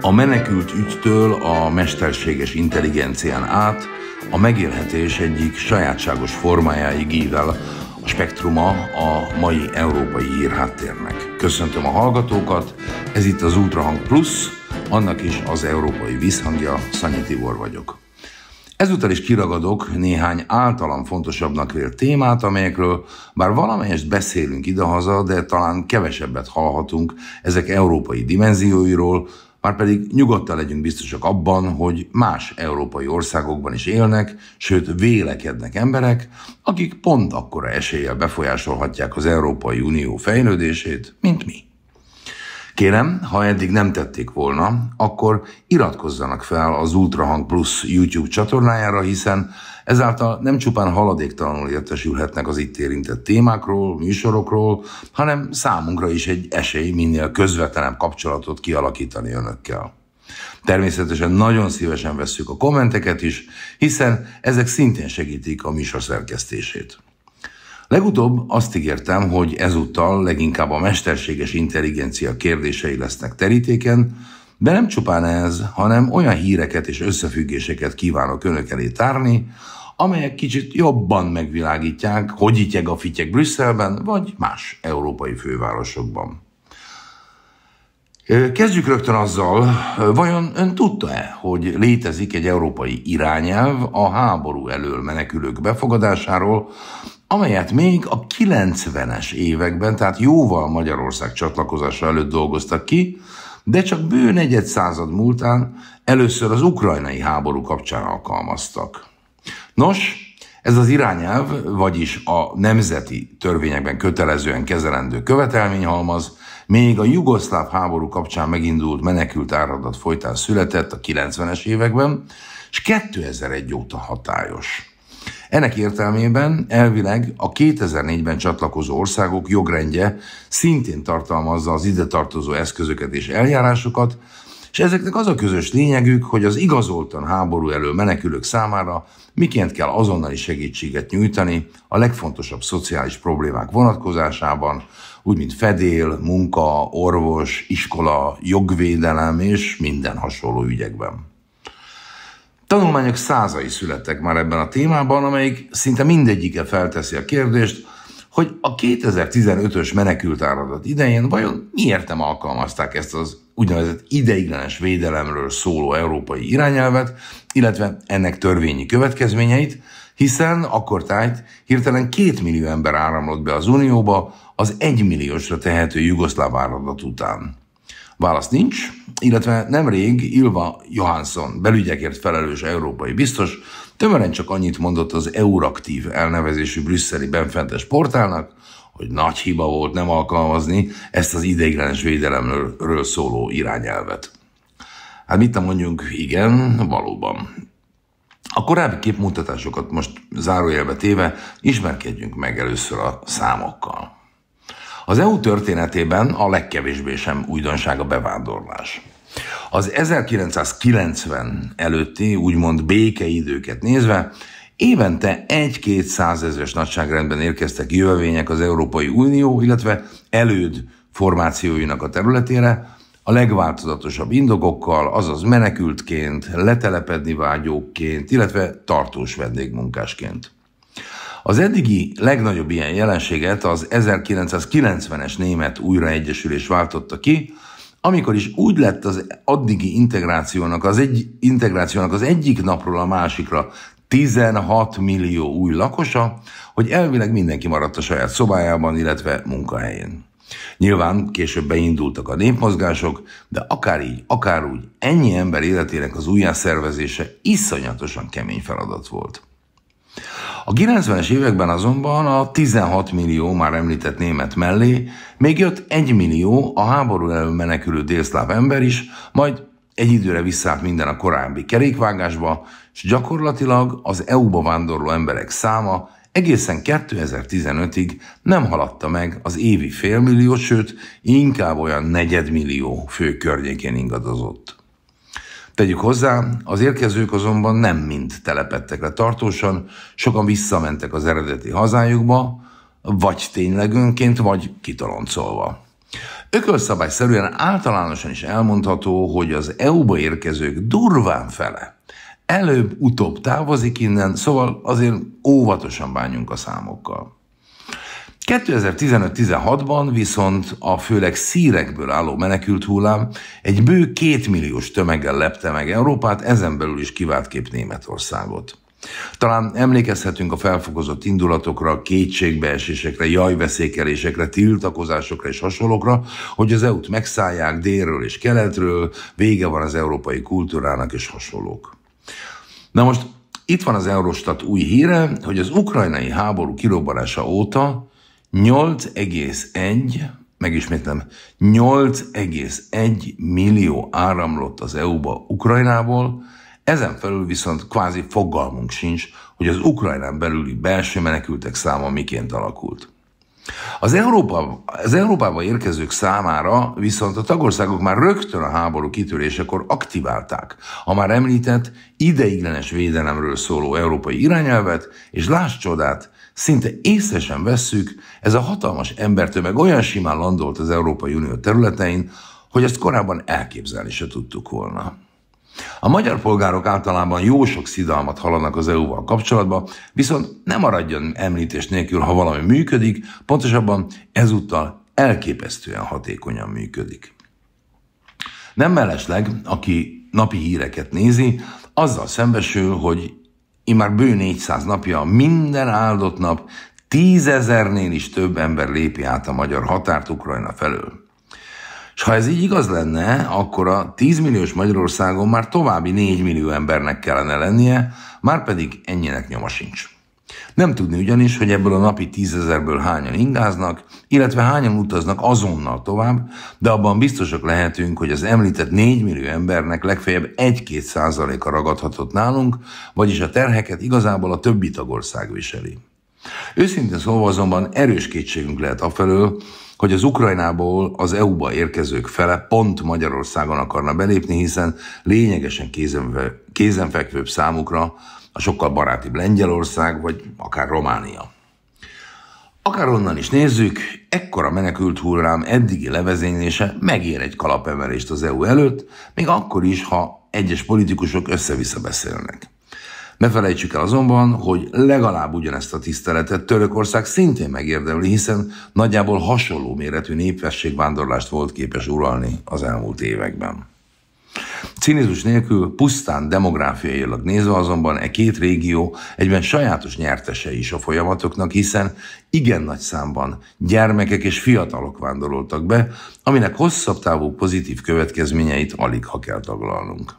A menekült ügytől a mesterséges intelligencián át a megélhetés egyik sajátságos formájáig ível a spektruma a mai európai írháttérnek. Köszöntöm a hallgatókat, ez itt az Ultrahang Plus, annak is az európai visszhangja, Szanyi Tibor vagyok. Ezúttal is kiragadok néhány általam fontosabbnak vélt témát, amelyekről bár valamelyest beszélünk idehaza, de talán kevesebbet hallhatunk ezek európai dimenzióiról, pedig nyugodtan legyünk biztosak abban, hogy más európai országokban is élnek, sőt vélekednek emberek, akik pont akkora eséllyel befolyásolhatják az Európai Unió fejlődését, mint mi. Kérem, ha eddig nem tették volna, akkor iratkozzanak fel az Ultrahang Plus YouTube csatornájára, hiszen ezáltal nem csupán haladéktalanul értesülhetnek az itt érintett témákról, műsorokról, hanem számunkra is egy esély minél közvetlenebb kapcsolatot kialakítani önökkel. Természetesen nagyon szívesen vesszük a kommenteket is, hiszen ezek szintén segítik a műsor szerkesztését. Legutóbb azt ígértem, hogy ezúttal leginkább a mesterséges intelligencia kérdései lesznek terítéken, de nem csupán ez, hanem olyan híreket és összefüggéseket kívánok önök elé tárni, amelyek kicsit jobban megvilágítják, hogy ityeg a fityeg Brüsszelben, vagy más európai fővárosokban. Kezdjük rögtön azzal, vajon ön tudta-e, hogy létezik egy európai irányelv a háború elől menekülők befogadásáról, amelyet még a 90-es években, tehát jóval Magyarország csatlakozása előtt dolgoztak ki, de csak bő negyed század múltán először az ukrajnai háború kapcsán alkalmaztak. Nos, ez az irányelv, vagyis a nemzeti törvényekben kötelezően kezelendő követelményhalmaz, még a jugoszláv háború kapcsán megindult menekült áradat folytán született a 90-es években, és 2001 óta hatályos. Ennek értelmében elvileg a 2004-ben csatlakozó országok jogrendje szintén tartalmazza az ide tartozó eszközöket és eljárásokat, és ezeknek az a közös lényegük, hogy az igazoltan háború elől menekülők számára miként kell azonnali segítséget nyújtani a legfontosabb szociális problémák vonatkozásában, úgy mint fedél, munka, orvos, iskola, jogvédelem és minden hasonló ügyekben. Tanulmányok százai születtek már ebben a témában, amelyik szinte mindegyike felteszi a kérdést, hogy a 2015-ös menekült áradat idején vajon miért nem alkalmazták ezt az úgynevezett ideiglenes védelemről szóló európai irányelvet, illetve ennek törvényi következményeit, hiszen akkor tájt hirtelen két millió ember áramlott be az Unióba az egymilliósra tehető jugoszláv áradat után. Válasz nincs, illetve nemrég Ilva Johansson, belügyekért felelős európai biztos, tömören csak annyit mondott az Euraktív elnevezésű brüsszeli benfentes portálnak, hogy nagy hiba volt nem alkalmazni ezt az ideiglenes védelemről szóló irányelvet. Hát mit mondjunk, igen, valóban. A korábbi képmutatásokat most zárójelbe téve ismerkedjünk meg először a számokkal. Az EU történetében a legkevésbé sem újdonság a bevándorlás. Az 1990 előtti úgymond békeidőket nézve, évente 1-2 százezres nagyságrendben érkeztek jövevények az Európai Unió, illetve előd formációinak a területére, a legváltozatosabb indokokkal, azaz menekültként, letelepedni vágyókként, illetve tartós vendégmunkásként. Az eddigi legnagyobb ilyen jelenséget az 1990-es német újraegyesülés váltotta ki, amikor is úgy lett az addigi integrációnak az, egy, integrációnak az egyik napról a másikra 16 millió új lakosa, hogy elvileg mindenki maradt a saját szobájában, illetve munkahelyén. Nyilván később beindultak a népmozgások, de akár így, akár úgy, ennyi ember életének az újjászervezése iszonyatosan kemény feladat volt. A 90-es években azonban a 16 millió már említett német mellé még jött 1 millió a háború elől menekülő délszláv ember is, majd egy időre visszállt minden a korábbi kerékvágásba, és gyakorlatilag az EU-ba vándorló emberek száma egészen 2015-ig nem haladta meg az évi félmillió, sőt, inkább olyan negyedmillió fő környékén ingadozott. Tegyük hozzá, az érkezők azonban nem mind telepettek le tartósan, sokan visszamentek az eredeti hazájukba, vagy tényleg önként, vagy kitoloncolva. Ökölszabályszerűen általánosan is elmondható, hogy az EU-ba érkezők durván fele előbb-utóbb távozik innen, szóval azért óvatosan bánjunk a számokkal. 2015-16-ban viszont a főleg szírekből álló menekült hullám egy bő kétmilliós tömeggel lepte meg Európát, ezen belül is kiváltképp Németországot. Talán emlékezhetünk a felfokozott indulatokra, kétségbeesésekre, jajveszékelésekre, tiltakozásokra és hasonlókra, hogy az EU-t megszállják délről és keletről, vége van az európai kultúrának és hasonlók. Na most itt van az Eurostat új híre, hogy az ukrajnai háború kirobbanása óta 8,1, megismétlem, 8,1 millió áramlott az EU-ba Ukrajnából, ezen felül viszont kvázi fogalmunk sincs, hogy az Ukrajnán belüli belső menekültek száma miként alakult. Az, Európa, az Európába érkezők számára viszont a tagországok már rögtön a háború kitörésekor aktiválták a már említett ideiglenes védelemről szóló európai irányelvet, és láss csodát, szinte észre sem vesszük, ez a hatalmas embertömeg olyan simán landolt az Európai Unió területein, hogy ezt korábban elképzelni se tudtuk volna. A magyar polgárok általában jó sok szidalmat hallanak az EU-val kapcsolatban, viszont nem maradjon említés nélkül, ha valami működik, pontosabban ezúttal elképesztően hatékonyan működik. Nem mellesleg, aki napi híreket nézi, azzal szembesül, hogy immár bő 400 napja minden áldott nap tízezernél is több ember lépi át a magyar határt Ukrajna felől. És ha ez így igaz lenne, akkor a 10 milliós Magyarországon már további 4 millió embernek kellene lennie, már pedig ennyinek nyoma sincs. Nem tudni ugyanis, hogy ebből a napi tízezerből hányan ingáznak, illetve hányan utaznak azonnal tovább, de abban biztosak lehetünk, hogy az említett 4 millió embernek legfeljebb 1-2 százaléka ragadhatott nálunk, vagyis a terheket igazából a többi tagország viseli. Őszintén szóval azonban erős kétségünk lehet afelől, hogy az Ukrajnából az EU-ba érkezők fele pont Magyarországon akarna belépni, hiszen lényegesen kézenfekvőbb számukra a sokkal barátibb Lengyelország, vagy akár Románia. Akárhonnan is nézzük, ekkora menekült hullám eddigi levezénylése megér egy kalapemelést az EU előtt, még akkor is, ha egyes politikusok össze-vissza beszélnek. Ne felejtsük el azonban, hogy legalább ugyanezt a tiszteletet Törökország szintén megérdemli, hiszen nagyjából hasonló méretű népességvándorlást volt képes uralni az elmúlt években. Cinizus nélkül pusztán demográfiailag nézve azonban e két régió egyben sajátos nyertese is a folyamatoknak, hiszen igen nagy számban gyermekek és fiatalok vándoroltak be, aminek hosszabb távú pozitív következményeit alig ha kell taglalnunk.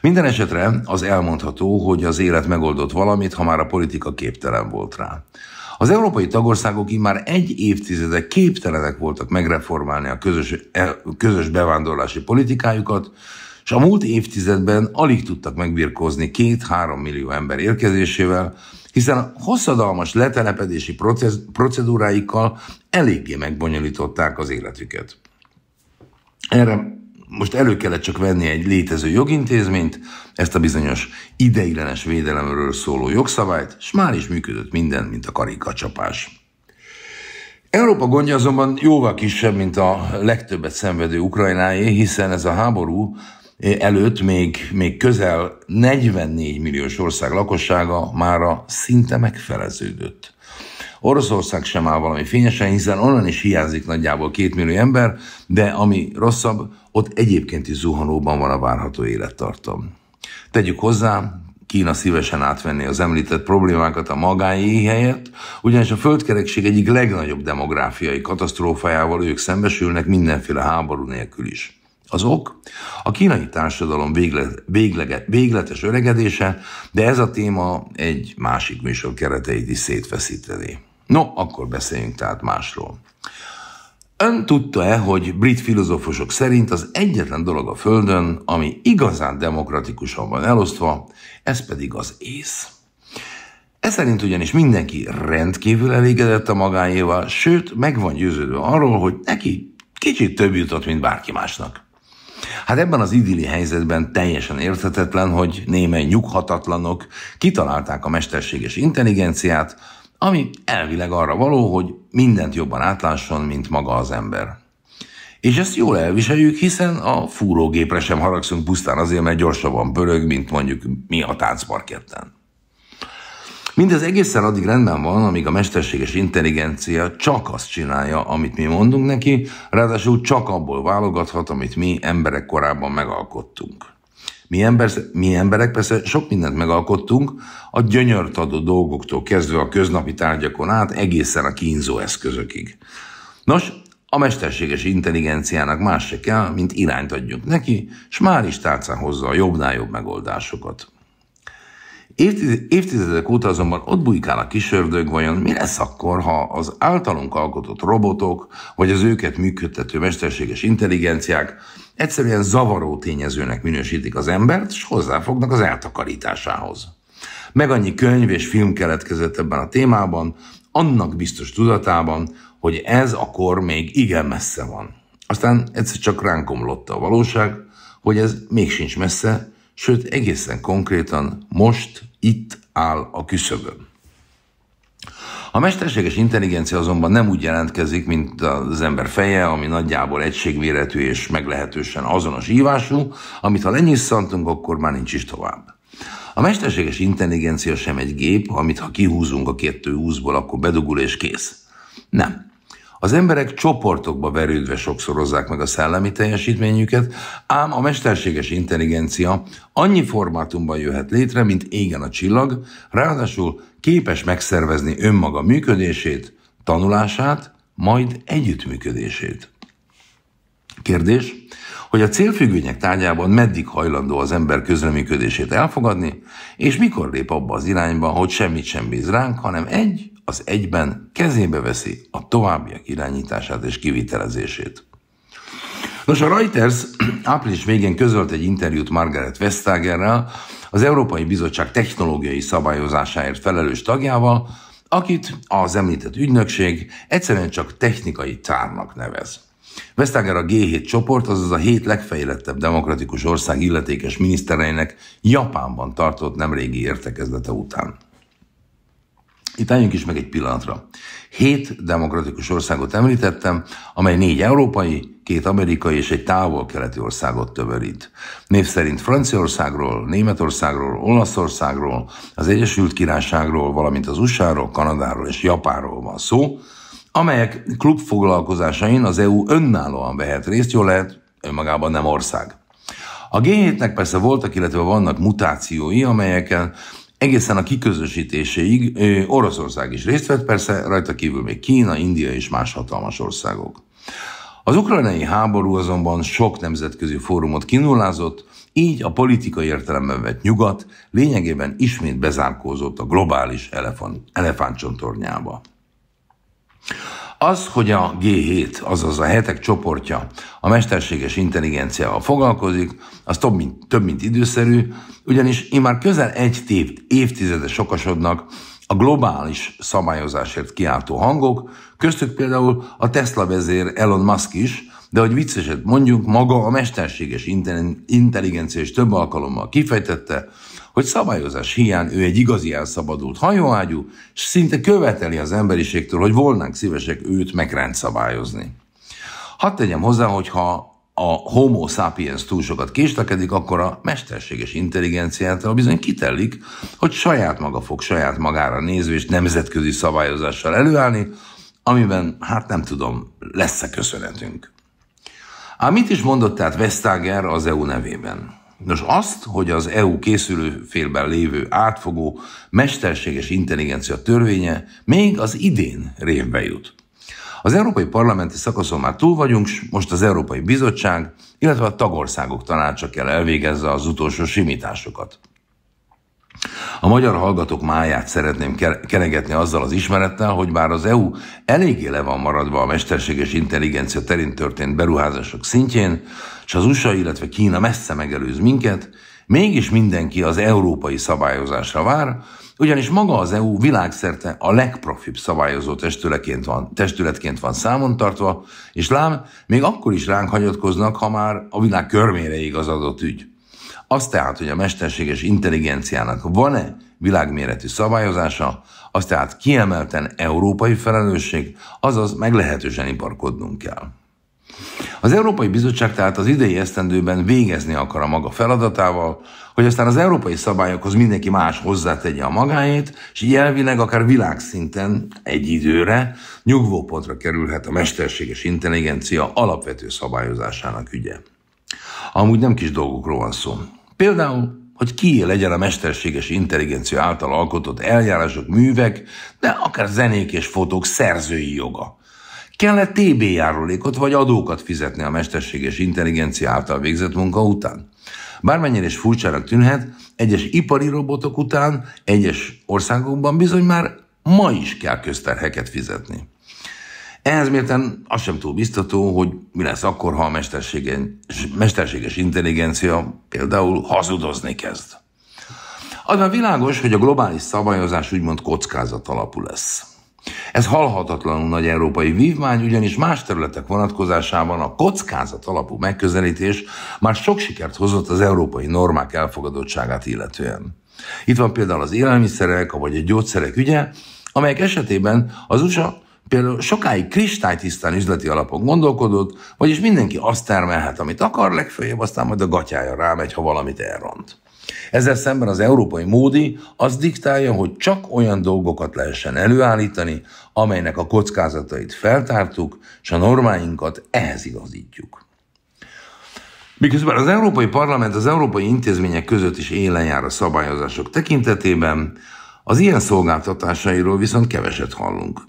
Minden esetre az elmondható, hogy az élet megoldott valamit, ha már a politika képtelen volt rá. Az európai tagországok immár egy évtizede képtelenek voltak megreformálni a közös, e, közös bevándorlási politikájukat, és a múlt évtizedben alig tudtak megbirkózni két-három millió ember érkezésével, hiszen a hosszadalmas letelepedési procedúráikkal eléggé megbonyolították az életüket. Erre most elő kellett csak venni egy létező jogintézményt, ezt a bizonyos ideiglenes védelemről szóló jogszabályt, és már is működött minden, mint a karikacsapás. Európa gondja azonban jóval kisebb, mint a legtöbbet szenvedő ukrajnáé, hiszen ez a háború előtt még, még közel 44 milliós ország lakossága mára szinte megfeleződött. Oroszország sem áll valami fényesen, hiszen onnan is hiányzik nagyjából két millió ember, de ami rosszabb, ott egyébként is zuhanóban van a várható élettartam. Tegyük hozzá, Kína szívesen átvenni az említett problémákat a magáé helyett, ugyanis a földkerekség egyik legnagyobb demográfiai katasztrófájával ők szembesülnek mindenféle háború nélkül is. Az ok? A kínai társadalom végle, véglege, végletes öregedése, de ez a téma egy másik műsor kereteit is szétfeszíteni. No, akkor beszéljünk tehát másról. Ön tudta-e, hogy brit filozófusok szerint az egyetlen dolog a Földön, ami igazán demokratikusan van elosztva, ez pedig az ész. Ez szerint ugyanis mindenki rendkívül elégedett a magáéval, sőt, meg van győződve arról, hogy neki kicsit több jutott, mint bárki másnak. Hát ebben az idilli helyzetben teljesen érthetetlen, hogy némely nyughatatlanok kitalálták a mesterséges intelligenciát, ami elvileg arra való, hogy mindent jobban átlásson, mint maga az ember. És ezt jól elviseljük, hiszen a fúrógépre sem haragszunk pusztán azért, mert gyorsabban pörög, mint mondjuk mi a táncparketten. Mindez egészen addig rendben van, amíg a mesterséges intelligencia csak azt csinálja, amit mi mondunk neki, ráadásul csak abból válogathat, amit mi emberek korábban megalkottunk. Mi, ember, mi emberek persze sok mindent megalkottunk, a gyönyört adó dolgoktól kezdve a köznapi tárgyakon át, egészen a kínzó eszközökig. Nos, a mesterséges intelligenciának más se kell, mint irányt adjunk neki, s már is tárcán hozza a jobbnál jobb megoldásokat évtizedek óta azonban ott bujkál a ördög, vajon mi lesz akkor, ha az általunk alkotott robotok, vagy az őket működtető mesterséges intelligenciák egyszerűen zavaró tényezőnek minősítik az embert, és hozzáfognak az eltakarításához. Meg annyi könyv és film keletkezett ebben a témában, annak biztos tudatában, hogy ez akkor még igen messze van. Aztán egyszer csak ránk a valóság, hogy ez még sincs messze, sőt egészen konkrétan most itt áll a küszöbön. A mesterséges intelligencia azonban nem úgy jelentkezik, mint az ember feje, ami nagyjából egységméretű és meglehetősen azonos ívású, amit ha lenyisszantunk, akkor már nincs is tovább. A mesterséges intelligencia sem egy gép, amit ha kihúzunk a kettő húzból, akkor bedugul és kész. Nem. Az emberek csoportokba verődve sokszorozzák meg a szellemi teljesítményüket, ám a mesterséges intelligencia annyi formátumban jöhet létre, mint égen a csillag, ráadásul képes megszervezni önmaga működését, tanulását, majd együttműködését. Kérdés, hogy a célfüggvények tárgyában meddig hajlandó az ember közreműködését elfogadni, és mikor lép abba az irányba, hogy semmit sem bíz ránk, hanem egy az egyben kezébe veszi a továbbiak irányítását és kivitelezését. Nos, a Reuters április végén közölt egy interjút Margaret Vestagerrel, az Európai Bizottság technológiai szabályozásáért felelős tagjával, akit az említett ügynökség egyszerűen csak technikai tárnak nevez. Vestager a G7 csoport, azaz a hét legfejlettebb demokratikus ország illetékes minisztereinek Japánban tartott nemrégi értekezlete után. Itt álljunk is meg egy pillanatra. Hét demokratikus országot említettem, amely négy európai, két amerikai és egy távol-keleti országot töverít. Név szerint Franciaországról, Németországról, Olaszországról, az Egyesült Királyságról, valamint az USA-ról, Kanadáról és Japánról van szó, amelyek klubfoglalkozásain az EU önállóan vehet részt, jól lehet, önmagában nem ország. A G7-nek persze voltak, illetve vannak mutációi, amelyeken egészen a kiközösítéséig Oroszország is részt vett, persze rajta kívül még Kína, India és más hatalmas országok. Az ukrajnai háború azonban sok nemzetközi fórumot kinullázott, így a politikai értelemben vett nyugat lényegében ismét bezárkózott a globális elefant, elefántcsontornyába. Az, hogy a G7, azaz a hetek csoportja a mesterséges intelligenciával foglalkozik, az több mint, több mint időszerű, ugyanis immár közel egy tév, évtizede sokasodnak a globális szabályozásért kiáltó hangok, köztük például a Tesla vezér Elon Musk is, de hogy vicceset mondjunk, maga a mesterséges intelligencia is több alkalommal kifejtette, hogy szabályozás hiány ő egy igazi elszabadult hajóágyú, és szinte követeli az emberiségtől, hogy volnánk szívesek őt megrendszabályozni. Hadd tegyem hozzá, hogy ha a homo sapiens túl sokat késlekedik, akkor a mesterséges intelligenciától bizony kitellik, hogy saját maga fog saját magára nézve és nemzetközi szabályozással előállni, amiben, hát nem tudom, lesz-e köszönetünk. Ám mit is mondott tehát Vestager az EU nevében? Nos, azt, hogy az EU készülőfélben lévő átfogó mesterséges intelligencia törvénye még az idén révbe jut. Az európai parlamenti szakaszon már túl vagyunk, s most az Európai Bizottság, illetve a tagországok tanácsa kell elvégezze az utolsó simításokat. A magyar hallgatók máját szeretném keregetni azzal az ismerettel, hogy bár az EU eléggé le van maradva a mesterséges intelligencia terén történt beruházások szintjén, és az USA, illetve Kína messze megelőz minket, mégis mindenki az európai szabályozásra vár, ugyanis maga az EU világszerte a legprofibb szabályozó testületként van, testületként van számon tartva, és lám, még akkor is ránk hagyatkoznak, ha már a világ körmére igazadott ügy. Azt tehát, hogy a mesterséges intelligenciának van-e világméretű szabályozása, az tehát kiemelten európai felelősség, azaz meglehetősen iparkodnunk kell. Az Európai Bizottság tehát az idei esztendőben végezni akar a maga feladatával, hogy aztán az európai szabályokhoz mindenki más hozzátegye a magáét, és így elvileg akár világszinten egy időre nyugvópontra kerülhet a mesterséges intelligencia alapvető szabályozásának ügye. Amúgy nem kis dolgokról van szó. Például, hogy ki legyen a mesterséges intelligencia által alkotott eljárások, művek, de akár zenék és fotók szerzői joga. Kell-e TB járulékot vagy adókat fizetni a mesterséges intelligencia által végzett munka után? Bármennyire is furcsának tűnhet, egyes ipari robotok után egyes országokban bizony már ma is kell közterheket fizetni. Ehhez mérten az sem túl biztató, hogy mi lesz akkor, ha a mesterséges, mesterséges intelligencia például hazudozni kezd. Az már világos, hogy a globális szabályozás úgymond kockázat alapú lesz. Ez halhatatlanul nagy európai vívmány, ugyanis más területek vonatkozásában a kockázat alapú megközelítés már sok sikert hozott az európai normák elfogadottságát illetően. Itt van például az élelmiszerek, vagy a gyógyszerek ügye, amelyek esetében az USA Például sokáig kristálytisztán üzleti alapon gondolkodott, vagyis mindenki azt termelhet, amit akar, legfeljebb aztán majd a gatyája rámegy, ha valamit elront. Ezzel szemben az európai módi az diktálja, hogy csak olyan dolgokat lehessen előállítani, amelynek a kockázatait feltártuk, és a normáinkat ehhez igazítjuk. Miközben az Európai Parlament az európai intézmények között is élen jár a szabályozások tekintetében, az ilyen szolgáltatásairól viszont keveset hallunk.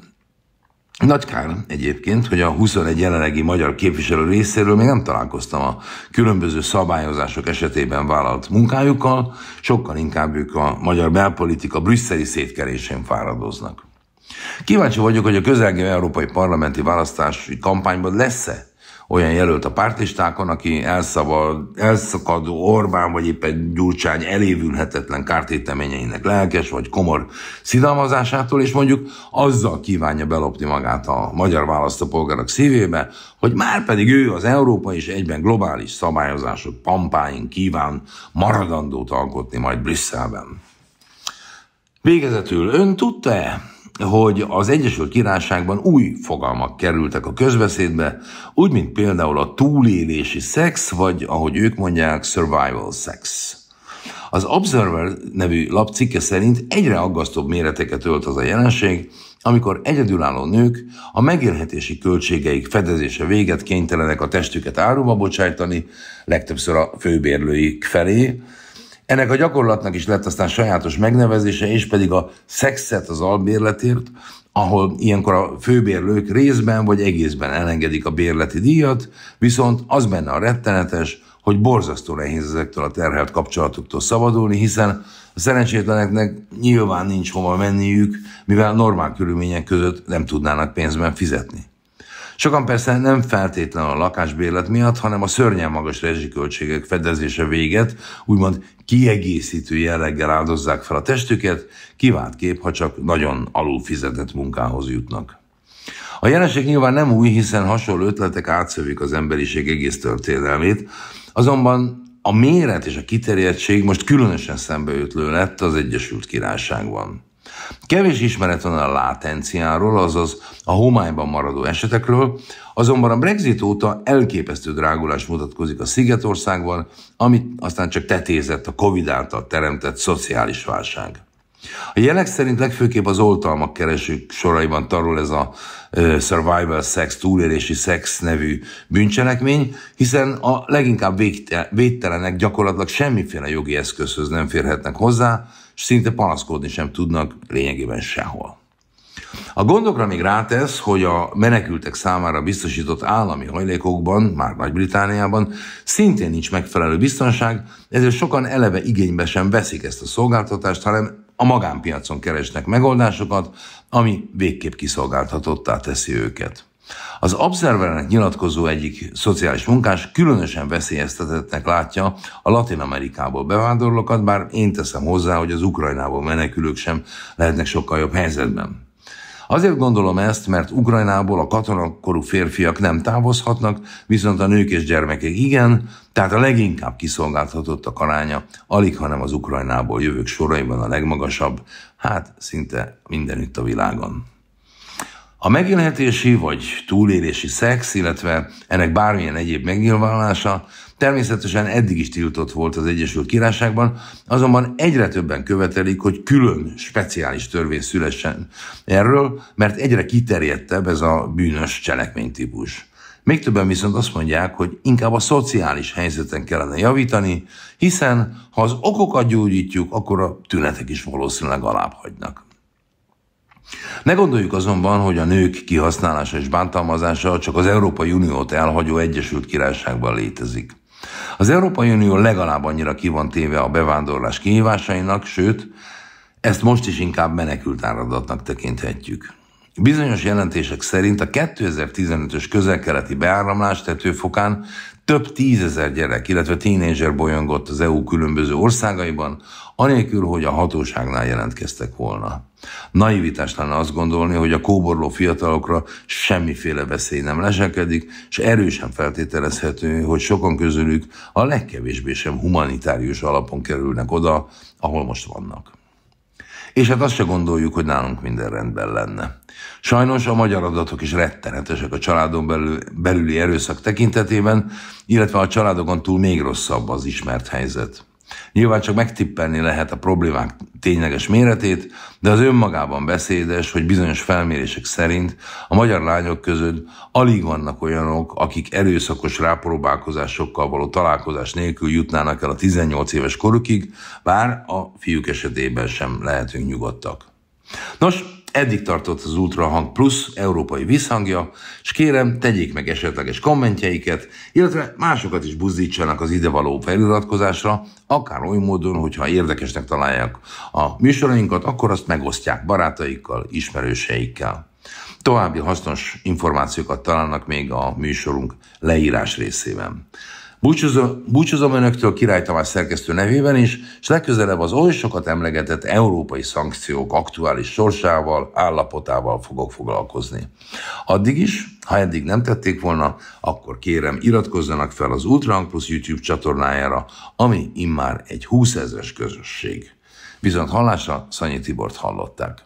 Nagy kár egyébként, hogy a 21 jelenlegi magyar képviselő részéről még nem találkoztam a különböző szabályozások esetében vállalt munkájukkal, sokkal inkább ők a magyar belpolitika brüsszeli szétkerésén fáradoznak. Kíváncsi vagyok, hogy a közelgő európai parlamenti választási kampányban lesz-e olyan jelölt a pártistákon, aki elszabad, elszakadó Orbán vagy éppen Gyurcsány elévülhetetlen kártéteményeinek lelkes vagy komor szidalmazásától, és mondjuk azzal kívánja belopni magát a magyar választópolgárok szívébe, hogy már pedig ő az Európa és egyben globális szabályozások pampáin kíván maradandót alkotni majd Brüsszelben. Végezetül ön tudta-e, hogy az Egyesült Királyságban új fogalmak kerültek a közbeszédbe, úgy, mint például a túlélési szex, vagy ahogy ők mondják, survival sex. Az Observer nevű lap cikke szerint egyre aggasztóbb méreteket ölt az a jelenség, amikor egyedülálló nők a megélhetési költségeik fedezése véget kénytelenek a testüket áruba bocsájtani, legtöbbször a főbérlőik felé, ennek a gyakorlatnak is lett aztán sajátos megnevezése, és pedig a szexet az albérletért, ahol ilyenkor a főbérlők részben vagy egészben elengedik a bérleti díjat, viszont az benne a rettenetes, hogy borzasztó nehéz ezektől a terhelt kapcsolatoktól szabadulni, hiszen a szerencsétleneknek nyilván nincs hova menniük, mivel normál körülmények között nem tudnának pénzben fizetni. Sokan persze nem feltétlenül a lakásbérlet miatt, hanem a szörnyen magas rezsiköltségek fedezése véget, úgymond kiegészítő jelleggel áldozzák fel a testüket, kivált kép, ha csak nagyon alul fizetett munkához jutnak. A jelenség nyilván nem új, hiszen hasonló ötletek átszövik az emberiség egész történelmét, azonban a méret és a kiterjedtség most különösen szembeötlő lett az Egyesült Királyságban. Kevés ismeret van a látenciáról, azaz a homályban maradó esetekről, azonban a Brexit óta elképesztő drágulás mutatkozik a Szigetországban, amit aztán csak tetézett a Covid által teremtett szociális válság. A jelek szerint legfőképp az oltalmak keresők soraiban tarul ez a survival sex, túlélési sex nevű bűncselekmény, hiszen a leginkább védtelenek gyakorlatilag semmiféle jogi eszközhöz nem férhetnek hozzá, és szinte panaszkodni sem tudnak lényegében sehol. A gondokra még rátesz, hogy a menekültek számára biztosított állami hajlékokban, már Nagy-Britániában szintén nincs megfelelő biztonság, ezért sokan eleve igénybe sem veszik ezt a szolgáltatást, hanem a magánpiacon keresnek megoldásokat, ami végképp kiszolgáltatottá teszi őket. Az Observernek nyilatkozó egyik szociális munkás különösen veszélyeztetettnek látja a Latin Amerikából bevándorlókat, bár én teszem hozzá, hogy az Ukrajnából menekülők sem lehetnek sokkal jobb helyzetben. Azért gondolom ezt, mert Ukrajnából a katonakorú férfiak nem távozhatnak, viszont a nők és gyermekek igen, tehát a leginkább kiszolgáltatottak aránya, alig hanem az Ukrajnából jövők soraiban a legmagasabb, hát szinte mindenütt a világon. A megélhetési vagy túlélési szex, illetve ennek bármilyen egyéb megnyilvánulása természetesen eddig is tiltott volt az Egyesült Királyságban, azonban egyre többen követelik, hogy külön, speciális törvény szülessen erről, mert egyre kiterjedtebb ez a bűnös cselekménytípus. Még többen viszont azt mondják, hogy inkább a szociális helyzeten kellene javítani, hiszen ha az okokat gyógyítjuk, akkor a tünetek is valószínűleg alább hagynak. Ne gondoljuk azonban, hogy a nők kihasználása és bántalmazása csak az Európai Uniót elhagyó Egyesült Királyságban létezik. Az Európai Unió legalább annyira ki van téve a bevándorlás kihívásainak, sőt, ezt most is inkább menekült áradatnak tekinthetjük. Bizonyos jelentések szerint a 2015-ös közel-keleti beáramlás tetőfokán több tízezer gyerek, illetve tínézser bolyongott az EU különböző országaiban, anélkül, hogy a hatóságnál jelentkeztek volna. Naivitás lenne azt gondolni, hogy a kóborló fiatalokra semmiféle veszély nem leselkedik, és erősen feltételezhető, hogy sokan közülük a legkevésbé sem humanitárius alapon kerülnek oda, ahol most vannak. És hát azt se gondoljuk, hogy nálunk minden rendben lenne. Sajnos a magyar adatok is rettenetesek a családon belül, belüli erőszak tekintetében, illetve a családokon túl még rosszabb az ismert helyzet. Nyilván csak megtippelni lehet a problémák tényleges méretét, de az önmagában beszédes, hogy bizonyos felmérések szerint a magyar lányok között alig vannak olyanok, akik erőszakos rápróbálkozásokkal való találkozás nélkül jutnának el a 18 éves korukig, bár a fiúk esetében sem lehetünk nyugodtak. Nos, Eddig tartott az Ultrahang Plus európai visszhangja, és kérem, tegyék meg esetleges kommentjeiket, illetve másokat is buzdítsanak az idevaló feliratkozásra, akár oly módon, hogyha érdekesnek találják a műsorainkat, akkor azt megosztják barátaikkal, ismerőseikkel. További hasznos információkat találnak még a műsorunk leírás részében. Búcsúzom, búcsúzom önöktől Király Tamás szerkesztő nevében is, és legközelebb az oly sokat emlegetett európai szankciók aktuális sorsával, állapotával fogok foglalkozni. Addig is, ha eddig nem tették volna, akkor kérem iratkozzanak fel az Ultrahang Plus YouTube csatornájára, ami immár egy 20 ezeres közösség. Viszont hallásra Szanyi Tibort hallották.